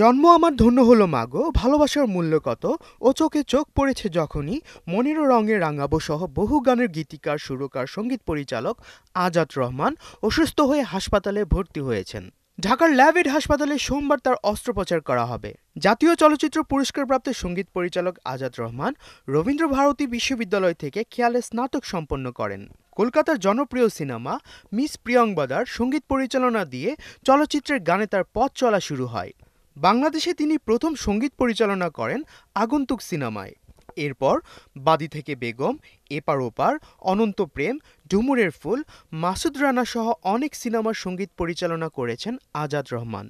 জন্ম আমার ধন্য হলো মাগো ভালোবাসার মূল্য কত ও চোখে চোখ পড়েছে যখনই মনিরো রঙে রাঙাবো সহ বহু গানের গীতিকার সুরকার সঙ্গীত পরিচালক আজাদ রহমান অসুস্থ হয়ে হাসপাতালে ভর্তি হয়েছেন ঢাকার ল্যাভেড হাসপাতালে সোমবার তার অস্ত্রোপচার করা হবে জাতীয় চলচ্চিত্র পুরস্কারপ্রাপ্ত সঙ্গীত পরিচালক আজাদ রহমান রবীন্দ্র ভারতী বিশ্ববিদ্যালয় থেকে খেয়ালে স্নাতক সম্পন্ন করেন কলকাতার জনপ্রিয় সিনেমা মিস প্রিয়ংবাদার সঙ্গীত পরিচালনা দিয়ে চলচ্চিত্রের গানে তার পথ চলা শুরু হয় বাংলাদেশে তিনি প্রথম সঙ্গীত পরিচালনা করেন আগন্তুক সিনেমায় এরপর বাদী থেকে বেগম এপার ওপার অনন্ত প্রেম ডুমুরের ফুল মাসুদ রানা সহ অনেক সিনেমার সঙ্গীত পরিচালনা করেছেন আজাদ রহমান